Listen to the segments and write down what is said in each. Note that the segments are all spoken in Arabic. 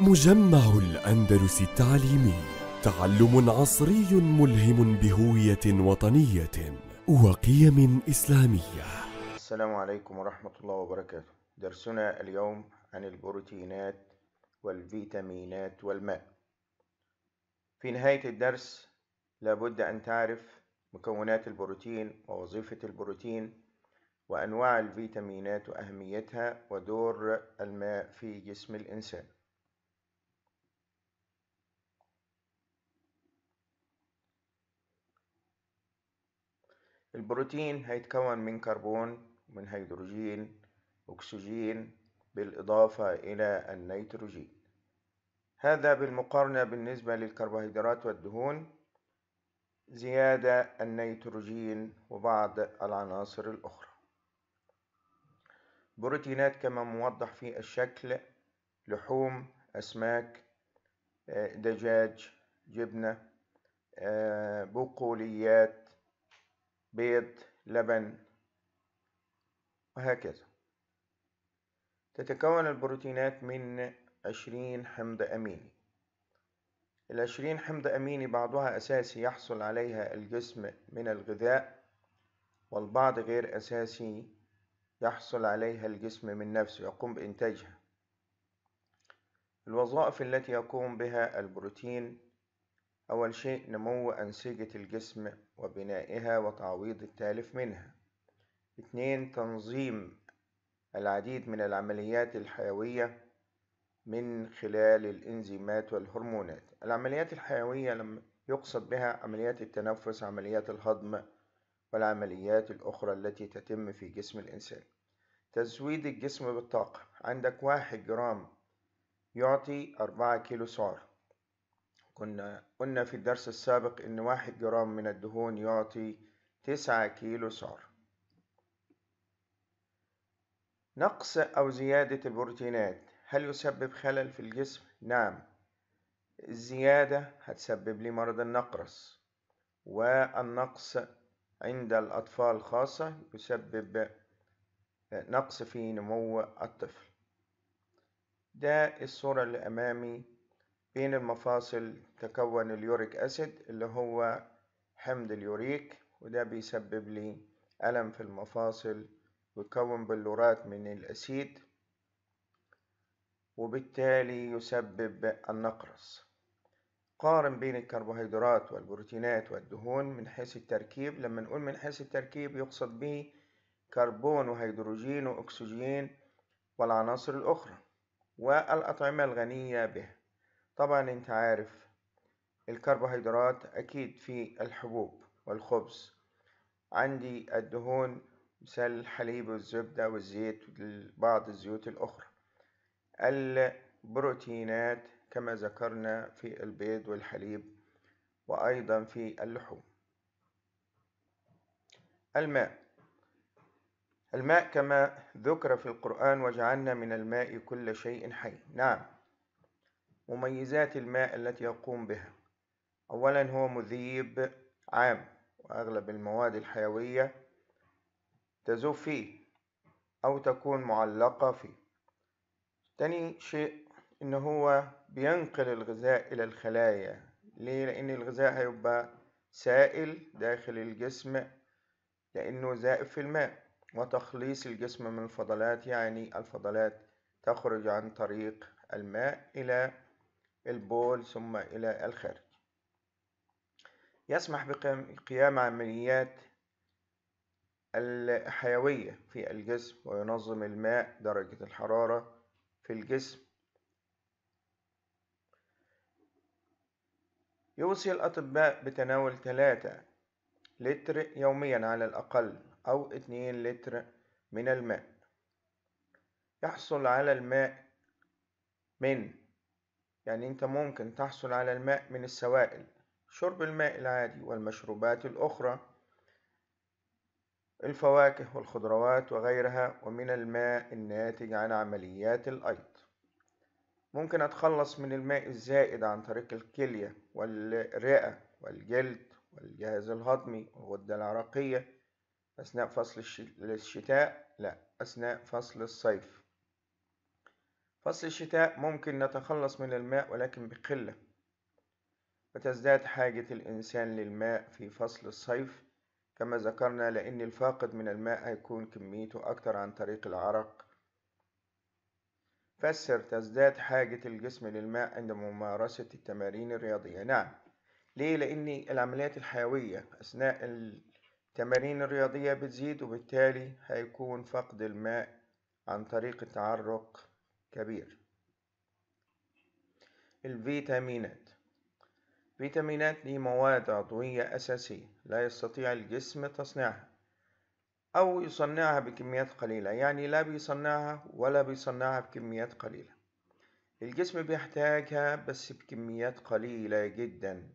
مجمع الأندلس التعليمي تعلم عصري ملهم بهوية وطنية وقيم إسلامية السلام عليكم ورحمة الله وبركاته درسنا اليوم عن البروتينات والفيتامينات والماء في نهاية الدرس لابد أن تعرف مكونات البروتين ووظيفة البروتين وأنواع الفيتامينات وأهميتها ودور الماء في جسم الإنسان البروتين هيتكون من كربون ومن هيدروجين أكسجين بالإضافة إلى النيتروجين هذا بالمقارنة بالنسبة للكربوهيدرات والدهون زيادة النيتروجين وبعض العناصر الأخرى بروتينات كما موضح في الشكل لحوم أسماك آه، دجاج جبنة آه، بقوليات بيض لبن وهكذا تتكون البروتينات من عشرين حمض أميني العشرين حمض أميني بعضها أساسي يحصل عليها الجسم من الغذاء والبعض غير أساسي يحصل عليها الجسم من نفسه يقوم بإنتاجها الوظائف التي يقوم بها البروتين أول شيء نمو أنسجة الجسم وبنائها وتعويض التالف منها اتنين تنظيم العديد من العمليات الحيوية من خلال الإنزيمات والهرمونات العمليات الحيوية لم يقصد بها عمليات التنفس عمليات الهضم والعمليات الأخرى التي تتم في جسم الإنسان تزويد الجسم بالطاقة عندك واحد جرام يعطي أربعة كيلو سعر كنا قلنا في الدرس السابق إن واحد جرام من الدهون يعطي تسعة كيلو سعر نقص أو زيادة البروتينات هل يسبب خلل في الجسم؟ نعم الزيادة هتسبب لي مرض النقرس والنقص عند الأطفال خاصة يسبب نقص في نمو الطفل ده الصورة اللي أمامي بين المفاصل تكون اليوريك أسيد اللي هو حمض اليوريك وده بيسبب لي ألم في المفاصل ويكون بلورات من الأسيد وبالتالي يسبب النقرس قارن بين الكربوهيدرات والبروتينات والدهون من حيث التركيب لما نقول من حيث التركيب يقصد به كربون وهيدروجين وأكسجين والعناصر الأخرى والأطعمة الغنية بها طبعا انت عارف الكربوهيدرات اكيد في الحبوب والخبز عندي الدهون مثل الحليب والزبدة والزيت وبعض الزيوت الاخرى البروتينات كما ذكرنا في البيض والحليب وايضا في اللحوم الماء الماء كما ذكر في القرآن وجعلنا من الماء كل شيء حي نعم مميزات الماء التي يقوم بها أولا هو مذيب عام وأغلب المواد الحيوية تذوب فيه أو تكون معلقة فيه تاني شيء إن هو بينقل الغذاء إلى الخلايا ليه؟ لأن الغذاء هيبقى سائل داخل الجسم لأنه زائف في الماء وتخليص الجسم من الفضلات يعني الفضلات تخرج عن طريق الماء إلى البول ثم إلى الخارج يسمح بقيام عمليات الحيوية في الجسم وينظم الماء درجة الحرارة في الجسم يوصي الأطباء بتناول 3 لتر يوميا على الأقل أو 2 لتر من الماء يحصل على الماء من يعني أنت ممكن تحصل على الماء من السوائل شرب الماء العادي والمشروبات الأخرى الفواكه والخضروات وغيرها ومن الماء الناتج عن عمليات الأيض ممكن أتخلص من الماء الزائد عن طريق الكلية والرئة والجلد والجهاز الهضمي والغدة العرقية أثناء فصل الشتاء لا أثناء فصل الصيف فصل الشتاء ممكن نتخلص من الماء ولكن بقلة وتزداد حاجة الإنسان للماء في فصل الصيف كما ذكرنا لأن الفاقد من الماء هيكون كميته أكتر عن طريق العرق فسر تزداد حاجة الجسم للماء عند ممارسة التمارين الرياضية نعم ليه؟ لأن العمليات الحيوية أثناء التمارين الرياضية بتزيد وبالتالي هيكون فقد الماء عن طريق التعرق كبير الفيتامينات فيتامينات دي مواد عضوية أساسية لا يستطيع الجسم تصنيعها أو يصنعها بكميات قليلة يعني لا بيصنعها ولا بيصنعها بكميات قليلة الجسم بيحتاجها بس بكميات قليلة جدا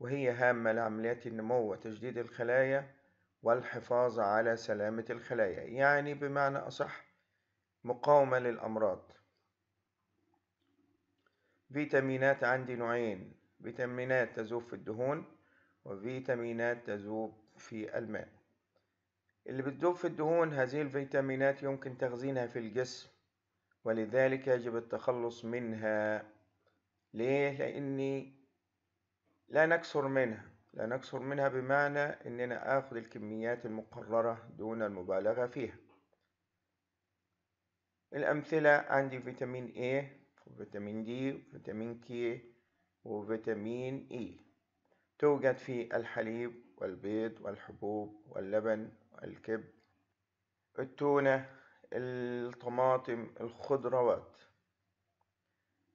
وهي هامة لعمليات النمو وتجديد الخلايا والحفاظ على سلامة الخلايا يعني بمعنى أصح مقاومة للأمراض فيتامينات عندي نوعين فيتامينات تذوب في الدهون وفيتامينات تذوب في الماء اللي بتذوب في الدهون هذه الفيتامينات يمكن تخزينها في الجسم ولذلك يجب التخلص منها ليه لاني لا نكثر منها لا نكثر منها بمعنى اننا اخذ الكميات المقررة دون المبالغة فيها الأمثلة عندي فيتامين A وفيتامين D وفيتامين K وفيتامين E توجد في الحليب والبيض والحبوب واللبن والكب التونة الطماطم الخضروات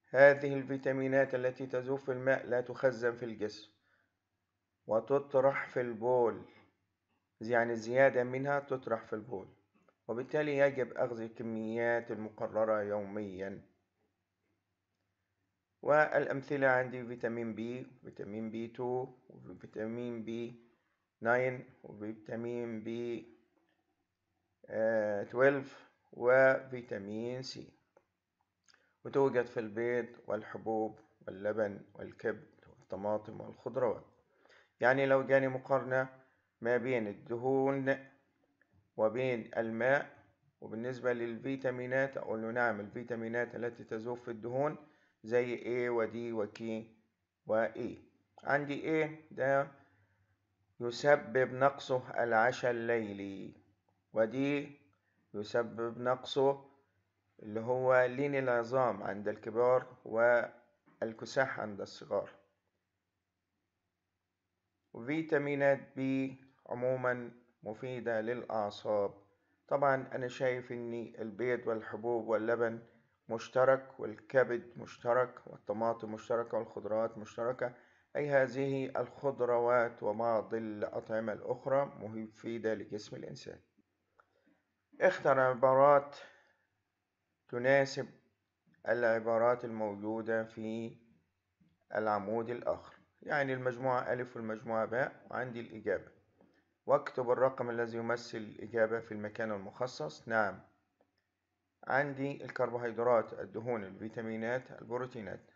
هذه الفيتامينات التي تذوب في الماء لا تخزن في الجسم وتطرح في البول يعني زيادة منها تطرح في البول وبالتالي يجب أخذ الكميات المقررة يوميا والأمثلة عندي فيتامين بي وفيتامين بي 2 وفيتامين بي 9 وفيتامين بي 12 وفيتامين سي وتوجد في البيض والحبوب واللبن والكبد والطماطم والخضروات يعني لو جاني مقارنة ما بين الدهون وبين الماء وبالنسبة للفيتامينات أقول له نعم الفيتامينات التي تذوب في الدهون زي A و D و K و E عندي A ده يسبب نقصه العشاء الليلي و D يسبب نقصه اللي هو لين العظام عند الكبار والكساح عند الصغار وفيتامينات B عموما مفيدة للأعصاب طبعا أنا شايف إن البيض والحبوب واللبن مشترك والكبد مشترك والطماطم مشتركة والخضروات مشتركة أي هذه الخضروات وبعض الأطعمة الأخرى مفيدة لجسم الإنسان اختر عبارات تناسب العبارات الموجودة في العمود الآخر يعني المجموعة ألف والمجموعة باء وعندي الإجابة واكتب الرقم الذي يمثل الإجابة في المكان المخصص نعم عندي الكربوهيدرات الدهون الفيتامينات البروتينات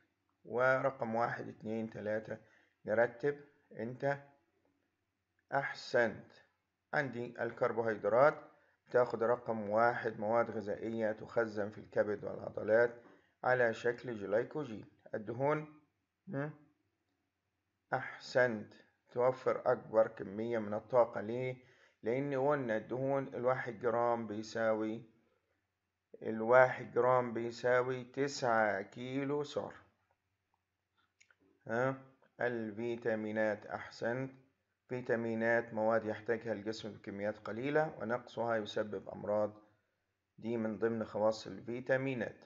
ورقم واحد اتنين تلاتة نرتب انت أحسنت عندي الكربوهيدرات تاخد رقم واحد مواد غذائية تخزن في الكبد والعضلات على شكل جلايكوجين الدهون أحسنت توفر أكبر كمية من الطاقة ليه؟ لأن قلنا الدهون الواحد جرام بيساوي الواحد جرام بيساوي تسعة كيلو سعر ها الفيتامينات أحسن فيتامينات مواد يحتاجها الجسم بكميات قليلة ونقصها يسبب أمراض دي من ضمن خواص الفيتامينات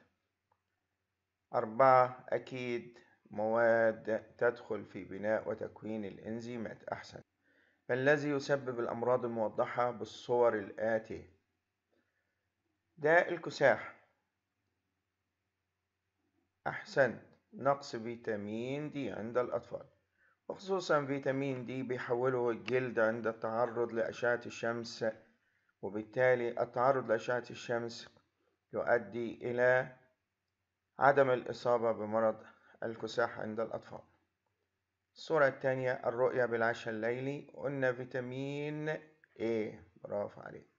أربعة أكيد مواد تدخل في بناء وتكوين الإنزيمات أحسن ما الذي يسبب الأمراض الموضحة بالصور الآتية داء الكساح أحسن نقص فيتامين دي عند الأطفال وخصوصا فيتامين دي بيحوله الجلد عند التعرض لأشعة الشمس وبالتالي التعرض لأشعة الشمس يؤدي إلى عدم الإصابة بمرض الكساح عند الأطفال الصورة الثانية الرؤية بالعشاء الليلي قلنا فيتامين A برافو عليك